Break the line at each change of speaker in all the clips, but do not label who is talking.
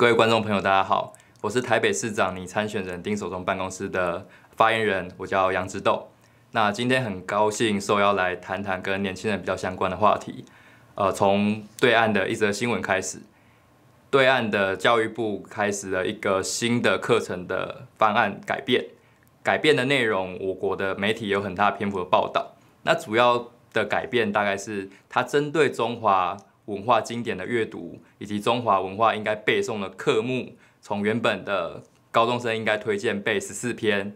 各位观众朋友，大家好，我是台北市长拟参选人丁守中办公室的发言人，我叫杨志斗。那今天很高兴受邀来谈谈跟年轻人比较相关的话题。呃，从对岸的一则新闻开始，对岸的教育部开始了一个新的课程的方案改变，改变的内容，我国的媒体有很大篇幅的报道。那主要的改变大概是它针对中华。文化经典的阅读，以及中华文化应该背诵的科目，从原本的高中生应该推荐背十四篇，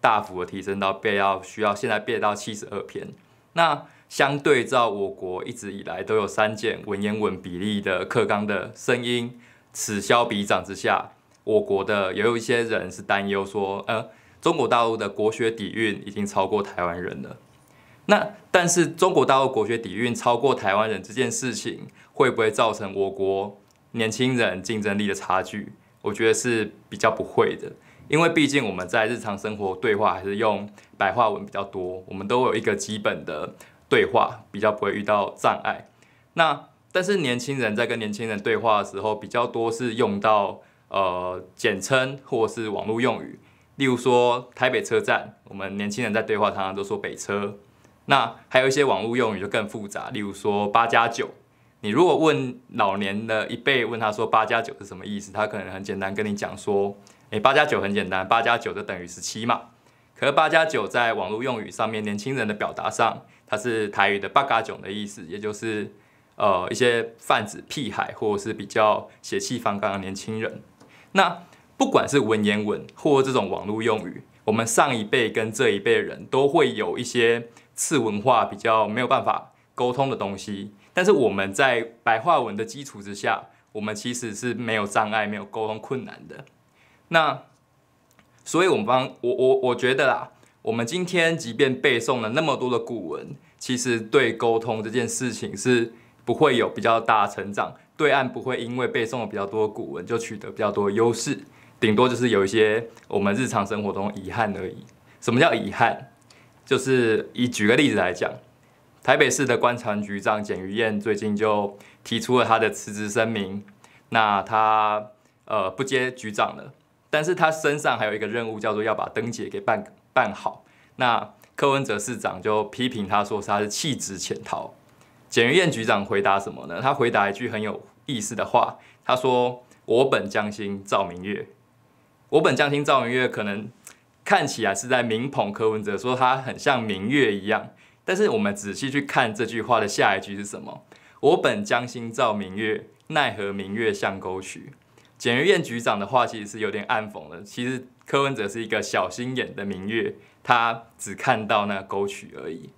大幅的提升到背要需要现在背到七十二篇。那相对照，我国一直以来都有删减文言文比例的课纲的声音此消彼长之下，我国的也有一些人是担忧说，呃，中国大陆的国学底蕴已经超过台湾人了。那但是中国大陆国学底蕴超过台湾人这件事情，会不会造成我国年轻人竞争力的差距？我觉得是比较不会的，因为毕竟我们在日常生活对话还是用白话文比较多，我们都有一个基本的对话，比较不会遇到障碍。那但是年轻人在跟年轻人对话的时候，比较多是用到呃简称或是网络用语，例如说台北车站，我们年轻人在对话常常都说北车。那还有一些网络用语就更复杂，例如说八加九，你如果问老年的一辈，问他说八加九是什么意思，他可能很简单跟你讲说，诶，八加九很简单，八加九就等于十七嘛。可是八加九在网络用语上面，年轻人的表达上，它是台语的八加囧的意思，也就是呃一些泛指屁孩或者是比较邪气方刚的年轻人。那不管是文言文或这种网络用语，我们上一辈跟这一辈人都会有一些。次文化比较没有办法沟通的东西，但是我们在白话文的基础之下，我们其实是没有障碍、没有沟通困难的。那，所以我们帮我我我觉得啦，我们今天即便背诵了那么多的古文，其实对沟通这件事情是不会有比较大的成长。对岸不会因为背诵了比较多古文就取得比较多优势，顶多就是有一些我们日常生活中遗憾而已。什么叫遗憾？就是以举个例子来讲，台北市的官厂局长简于燕最近就提出了他的辞职声明。那他呃不接局长了，但是他身上还有一个任务，叫做要把登姐给办办好。那柯文哲市长就批评他说他是弃职潜逃。简于彦局长回答什么呢？他回答一句很有意思的话，他说：“我本将心照明月，我本将心照明月可能。”看起来是在明捧柯文哲，说他很像明月一样，但是我们仔细去看这句话的下一句是什么？我本将心照明月，奈何明月向沟渠？检阅院局长的话其实是有点暗讽的。其实柯文哲是一个小心眼的明月，他只看到那沟渠而已。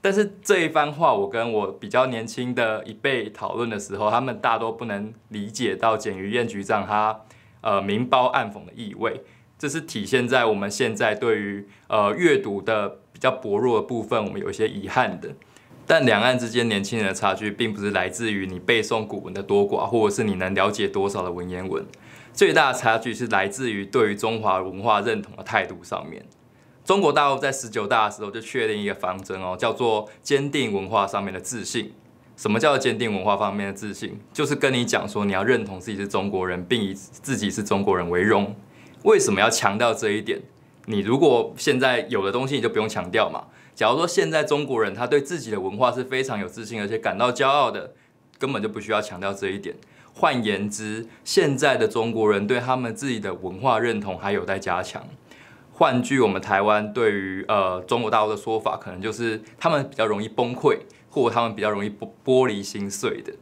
但是这一番话，我跟我比较年轻的一辈讨论的时候，他们大多不能理解到检阅院局长他呃明褒暗讽的意味。这是体现在我们现在对于呃阅读的比较薄弱的部分，我们有一些遗憾的。但两岸之间年轻人的差距，并不是来自于你背诵古文的多寡，或者是你能了解多少的文言文。最大的差距是来自于对于中华文化认同的态度上面。中国大陆在十九大的时候就确定一个方针哦，叫做坚定文化上面的自信。什么叫坚定文化方面的自信？就是跟你讲说，你要认同自己是中国人，并以自己是中国人为荣。为什么要强调这一点？你如果现在有的东西，你就不用强调嘛。假如说现在中国人他对自己的文化是非常有自信，而且感到骄傲的，根本就不需要强调这一点。换言之，现在的中国人对他们自己的文化认同还有待加强。换句我们台湾对于呃中国大陆的说法，可能就是他们比较容易崩溃，或他们比较容易剥剥离心碎的。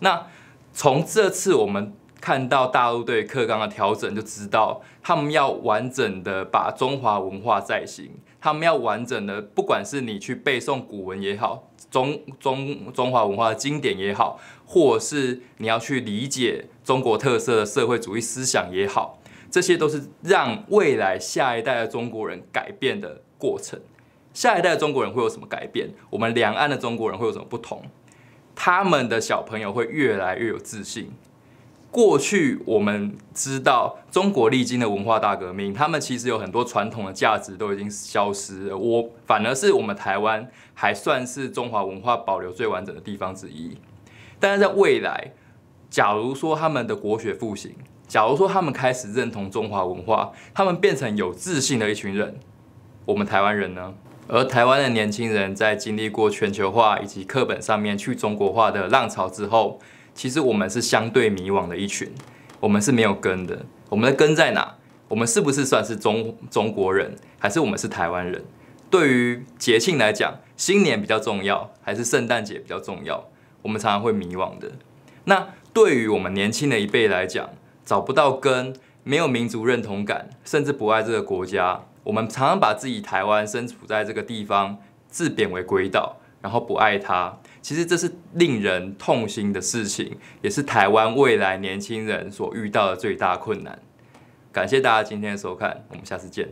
那从这次我们。看到大陆对课纲的调整，就知道他们要完整的把中华文化在行，他们要完整的，不管是你去背诵古文也好，中中中华文化的经典也好，或是你要去理解中国特色的社会主义思想也好，这些都是让未来下一代的中国人改变的过程。下一代中国人会有什么改变？我们两岸的中国人会有什么不同？他们的小朋友会越来越有自信。过去我们知道中国历经的文化大革命，他们其实有很多传统的价值都已经消失了。我反而是我们台湾还算是中华文化保留最完整的地方之一。但是在未来，假如说他们的国学复兴，假如说他们开始认同中华文化，他们变成有自信的一群人，我们台湾人呢？而台湾的年轻人在经历过全球化以及课本上面去中国化的浪潮之后。其实我们是相对迷惘的一群，我们是没有根的。我们的根在哪？我们是不是算是中中国人，还是我们是台湾人？对于节庆来讲，新年比较重要，还是圣诞节比较重要？我们常常会迷惘的。那对于我们年轻的一辈来讲，找不到根，没有民族认同感，甚至不爱这个国家，我们常常把自己台湾身处在这个地方，自贬为鬼岛，然后不爱它。其实这是令人痛心的事情，也是台湾未来年轻人所遇到的最大困难。感谢大家今天的收看，我们下次见。